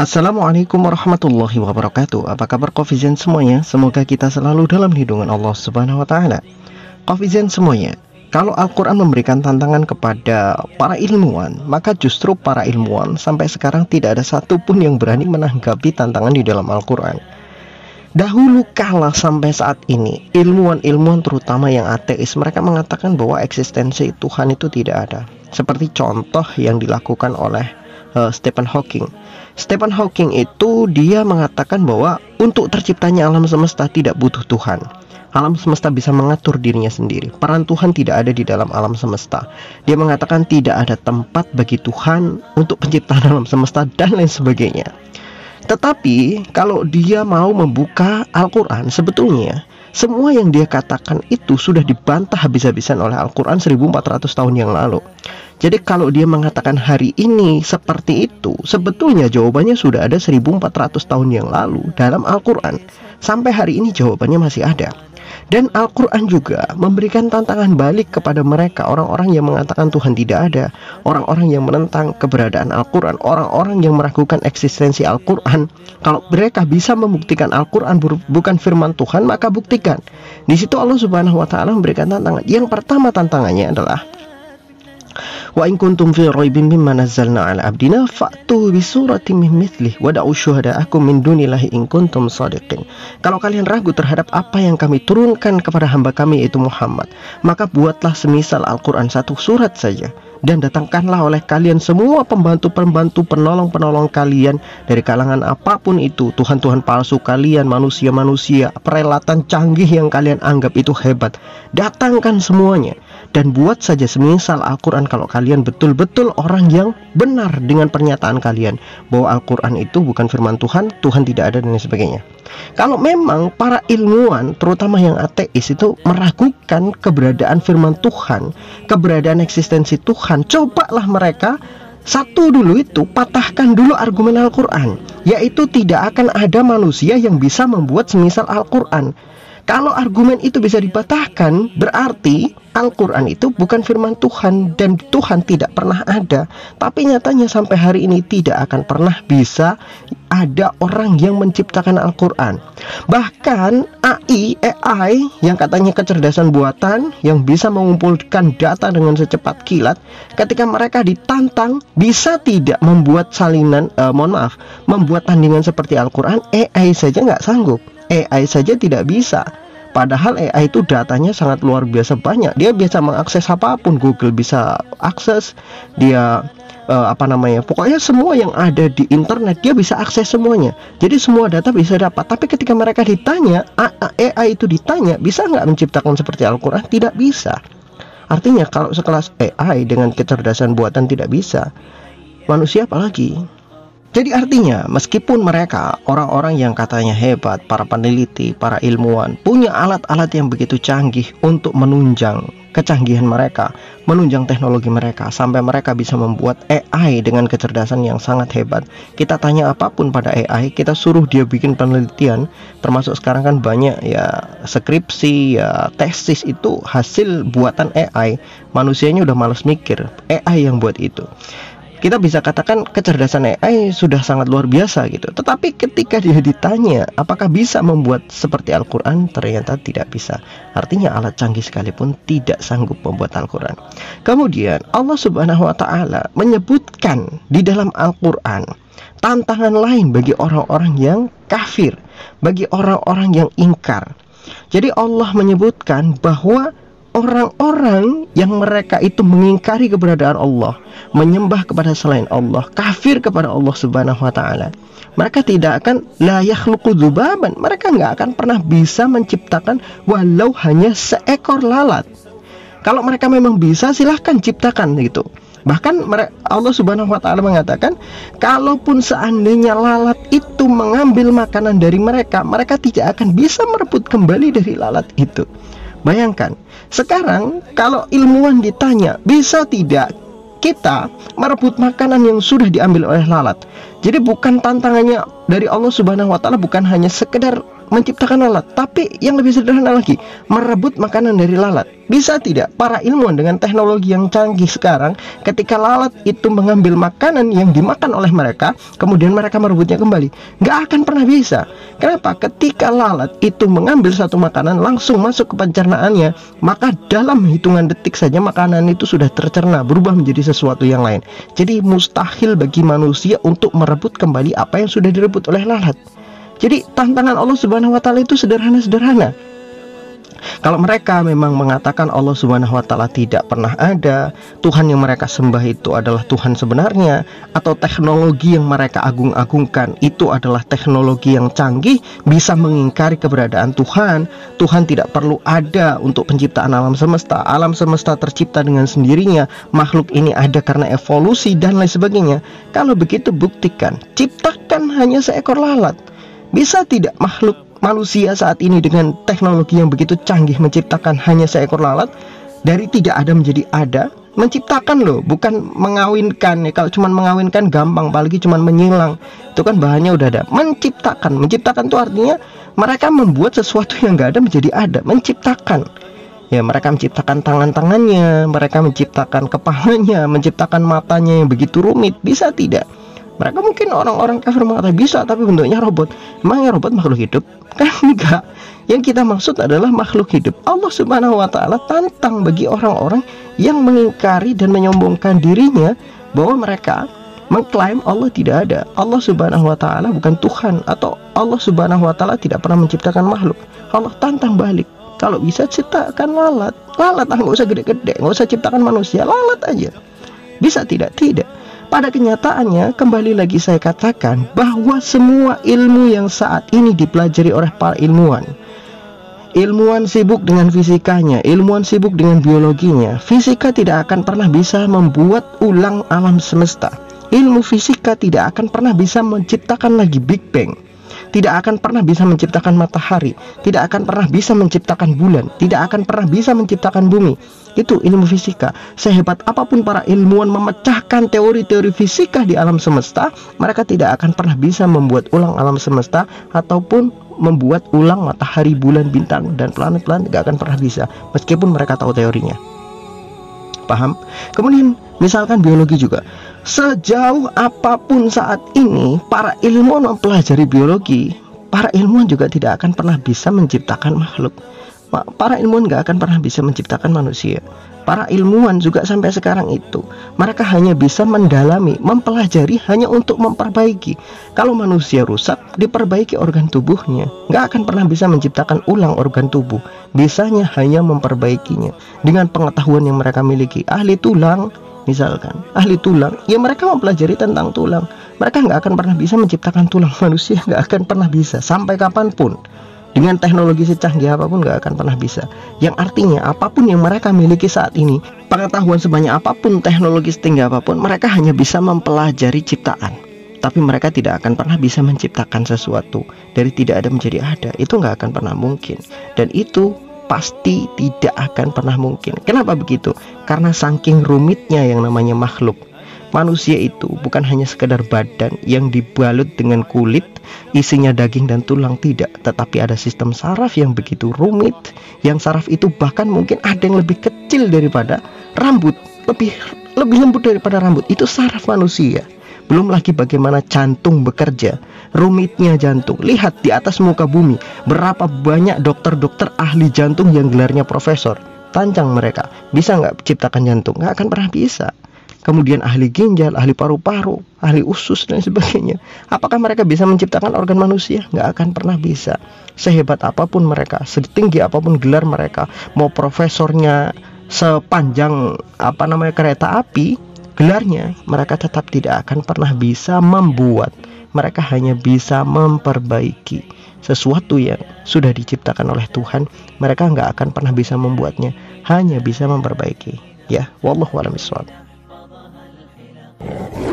Assalamualaikum warahmatullahi wabarakatuh Apa kabar Kofizen semuanya? Semoga kita selalu dalam lindungan Allah subhanahu wa ta'ala Kofizen semuanya Kalau Al-Quran memberikan tantangan kepada para ilmuwan Maka justru para ilmuwan sampai sekarang tidak ada satupun yang berani menanggapi tantangan di dalam Al-Quran Dahulu kala sampai saat ini, ilmuwan-ilmuwan terutama yang ateis mereka mengatakan bahwa eksistensi Tuhan itu tidak ada seperti contoh yang dilakukan oleh uh, Stephen Hawking. Stephen Hawking itu dia mengatakan bahwa untuk terciptanya alam semesta tidak butuh Tuhan. Alam semesta bisa mengatur dirinya sendiri. Peran Tuhan tidak ada di dalam alam semesta. Dia mengatakan tidak ada tempat bagi Tuhan untuk penciptaan alam semesta dan lain sebagainya. Tetapi kalau dia mau membuka Al-Qur'an sebetulnya semua yang dia katakan itu sudah dibantah habis-habisan oleh Al-Quran 1400 tahun yang lalu Jadi kalau dia mengatakan hari ini seperti itu Sebetulnya jawabannya sudah ada 1400 tahun yang lalu dalam Al-Quran Sampai hari ini jawabannya masih ada dan Al-Quran juga memberikan tantangan balik kepada mereka Orang-orang yang mengatakan Tuhan tidak ada Orang-orang yang menentang keberadaan Al-Quran Orang-orang yang meragukan eksistensi Al-Quran Kalau mereka bisa membuktikan Al-Quran bukan firman Tuhan maka buktikan Di situ Allah subhanahu wa ta'ala memberikan tantangan Yang pertama tantangannya adalah Wa in kuntum fi raibin mimma nazzalna ala abdina fa'tu bi suratin min mithlih wa da'u syuhada'akum min dunillahi in kuntum shadiqin. Kalau kalian ragu terhadap apa yang kami turunkan kepada hamba kami yaitu Muhammad, maka buatlah semisal Al-Qur'an satu surat saja dan datangkanlah oleh kalian semua pembantu-pembantu penolong-penolong kalian dari kalangan apapun itu Tuhan-Tuhan palsu kalian manusia-manusia peralatan canggih yang kalian anggap itu hebat datangkan semuanya dan buat saja semisal Al-Quran kalau kalian betul-betul orang yang benar dengan pernyataan kalian bahwa Al-Quran itu bukan firman Tuhan, Tuhan tidak ada dan sebagainya. Kalau memang para ilmuwan, terutama yang ateis itu meragukan keberadaan firman Tuhan, keberadaan eksistensi Tuhan, cobalah mereka satu dulu itu patahkan dulu argumen Al-Quran Yaitu tidak akan ada manusia yang bisa membuat semisal Al-Quran kalau argumen itu bisa dipatahkan, berarti Al-Quran itu bukan firman Tuhan dan Tuhan tidak pernah ada. Tapi nyatanya sampai hari ini tidak akan pernah bisa ada orang yang menciptakan Al-Quran. Bahkan AI, AI yang katanya kecerdasan buatan yang bisa mengumpulkan data dengan secepat kilat, ketika mereka ditantang bisa tidak membuat salinan, eh, mohon maaf, membuat tandingan seperti Al-Quran, AI saja nggak sanggup. AI saja tidak bisa. Padahal AI itu datanya sangat luar biasa banyak. Dia bisa mengakses apapun Google bisa akses. Dia uh, apa namanya? Pokoknya semua yang ada di internet dia bisa akses semuanya. Jadi semua data bisa dapat. Tapi ketika mereka ditanya, AI itu ditanya, bisa nggak menciptakan seperti Al-Qur'an? Tidak bisa. Artinya kalau sekelas AI dengan kecerdasan buatan tidak bisa, manusia apalagi? Jadi artinya, meskipun mereka orang-orang yang katanya hebat, para peneliti, para ilmuwan, punya alat-alat yang begitu canggih untuk menunjang kecanggihan mereka, menunjang teknologi mereka, sampai mereka bisa membuat AI dengan kecerdasan yang sangat hebat. Kita tanya apapun pada AI, kita suruh dia bikin penelitian, termasuk sekarang kan banyak ya skripsi, ya tesis itu hasil buatan AI. Manusianya udah males mikir, AI yang buat itu kita bisa katakan kecerdasan AI eh, sudah sangat luar biasa gitu. Tetapi ketika dia ditanya apakah bisa membuat seperti Al-Qur'an, ternyata tidak bisa. Artinya alat canggih sekalipun tidak sanggup membuat Al-Qur'an. Kemudian Allah Subhanahu wa taala menyebutkan di dalam Al-Qur'an tantangan lain bagi orang-orang yang kafir, bagi orang-orang yang ingkar. Jadi Allah menyebutkan bahwa orang-orang yang mereka itu mengingkari keberadaan Allah, menyembah kepada selain Allah, kafir kepada Allah Subhanahu wa taala. Mereka tidak akan layak yakhluqu dzubaban, mereka nggak akan pernah bisa menciptakan walau hanya seekor lalat. Kalau mereka memang bisa silahkan ciptakan itu. Bahkan Allah Subhanahu wa taala mengatakan, kalaupun seandainya lalat itu mengambil makanan dari mereka, mereka tidak akan bisa merebut kembali dari lalat itu. Bayangkan, sekarang kalau ilmuwan ditanya, bisa tidak kita merebut makanan yang sudah diambil oleh lalat. Jadi bukan tantangannya dari Allah Subhanahu wa taala bukan hanya sekedar menciptakan lalat, tapi yang lebih sederhana lagi, merebut makanan dari lalat. Bisa tidak para ilmuwan dengan teknologi yang canggih sekarang, ketika lalat itu mengambil makanan yang dimakan oleh mereka, kemudian mereka merebutnya kembali? Gak akan pernah bisa. Kenapa? Ketika lalat itu mengambil satu makanan langsung masuk ke pencernaannya, maka dalam hitungan detik saja makanan itu sudah tercerna, berubah menjadi sesuatu yang lain. Jadi mustahil bagi manusia untuk merebut kembali apa yang sudah direbut oleh lalat. Jadi tantangan Allah Subhanahu wa taala itu sederhana-sederhana. Kalau mereka memang mengatakan Allah Subhanahu wa taala tidak pernah ada, Tuhan yang mereka sembah itu adalah Tuhan sebenarnya atau teknologi yang mereka agung-agungkan itu adalah teknologi yang canggih bisa mengingkari keberadaan Tuhan. Tuhan tidak perlu ada untuk penciptaan alam semesta. Alam semesta tercipta dengan sendirinya, makhluk ini ada karena evolusi dan lain sebagainya. Kalau begitu buktikan, ciptakan hanya seekor lalat bisa tidak makhluk manusia saat ini dengan teknologi yang begitu canggih menciptakan hanya seekor lalat dari tidak ada menjadi ada? Menciptakan loh, bukan mengawinkan ya. Kalau cuma mengawinkan gampang, apalagi cuma menyilang. Itu kan bahannya udah ada. Menciptakan, menciptakan itu artinya mereka membuat sesuatu yang nggak ada menjadi ada, menciptakan ya mereka menciptakan tangan-tangannya, mereka menciptakan kepalanya, menciptakan matanya yang begitu rumit, bisa tidak? mereka mungkin orang-orang kafir mengatakan bisa tapi bentuknya robot emangnya robot makhluk hidup kan enggak yang kita maksud adalah makhluk hidup Allah subhanahu wa ta'ala tantang bagi orang-orang yang mengingkari dan menyombongkan dirinya bahwa mereka mengklaim Allah tidak ada Allah subhanahu wa ta'ala bukan Tuhan atau Allah subhanahu wa ta'ala tidak pernah menciptakan makhluk Allah tantang balik kalau bisa ciptakan lalat lalat ah, nggak usah gede-gede nggak usah ciptakan manusia lalat aja bisa tidak tidak pada kenyataannya, kembali lagi saya katakan bahwa semua ilmu yang saat ini dipelajari oleh para ilmuwan Ilmuwan sibuk dengan fisikanya, ilmuwan sibuk dengan biologinya. Fisika tidak akan pernah bisa membuat ulang alam semesta. Ilmu fisika tidak akan pernah bisa menciptakan lagi Big Bang tidak akan pernah bisa menciptakan matahari, tidak akan pernah bisa menciptakan bulan, tidak akan pernah bisa menciptakan bumi. Itu ilmu fisika. Sehebat apapun para ilmuwan memecahkan teori-teori fisika di alam semesta, mereka tidak akan pernah bisa membuat ulang alam semesta ataupun membuat ulang matahari, bulan, bintang, dan planet-planet tidak akan pernah bisa meskipun mereka tahu teorinya. Paham? Kemudian misalkan biologi juga Sejauh apapun saat ini, para ilmuwan mempelajari biologi, para ilmuwan juga tidak akan pernah bisa menciptakan makhluk. Para ilmuwan nggak akan pernah bisa menciptakan manusia. Para ilmuwan juga sampai sekarang itu, mereka hanya bisa mendalami, mempelajari hanya untuk memperbaiki. Kalau manusia rusak, diperbaiki organ tubuhnya. Nggak akan pernah bisa menciptakan ulang organ tubuh. Bisanya hanya memperbaikinya dengan pengetahuan yang mereka miliki. Ahli tulang, misalkan ahli tulang ya mereka mempelajari tentang tulang mereka nggak akan pernah bisa menciptakan tulang manusia nggak akan pernah bisa sampai kapanpun dengan teknologi secanggih apapun nggak akan pernah bisa yang artinya apapun yang mereka miliki saat ini pengetahuan sebanyak apapun teknologi setinggi apapun mereka hanya bisa mempelajari ciptaan tapi mereka tidak akan pernah bisa menciptakan sesuatu dari tidak ada menjadi ada itu nggak akan pernah mungkin dan itu pasti tidak akan pernah mungkin. Kenapa begitu? Karena saking rumitnya yang namanya makhluk. Manusia itu bukan hanya sekedar badan yang dibalut dengan kulit, isinya daging dan tulang tidak, tetapi ada sistem saraf yang begitu rumit, yang saraf itu bahkan mungkin ada yang lebih kecil daripada rambut, lebih lebih lembut daripada rambut. Itu saraf manusia. Belum lagi bagaimana jantung bekerja, rumitnya jantung. Lihat di atas muka bumi, berapa banyak dokter-dokter ahli jantung yang gelarnya profesor. Tancang mereka, bisa nggak ciptakan jantung? Nggak akan pernah bisa kemudian ahli ginjal, ahli paru-paru, ahli usus dan sebagainya. Apakah mereka bisa menciptakan organ manusia? Nggak akan pernah bisa. Sehebat apapun mereka, setinggi apapun gelar mereka, mau profesornya sepanjang apa namanya kereta api, gelarnya, mereka tetap tidak akan pernah bisa membuat, mereka hanya bisa memperbaiki sesuatu yang sudah diciptakan oleh Tuhan, mereka nggak akan pernah bisa membuatnya, hanya bisa memperbaiki. Ya, wallahualamissalam.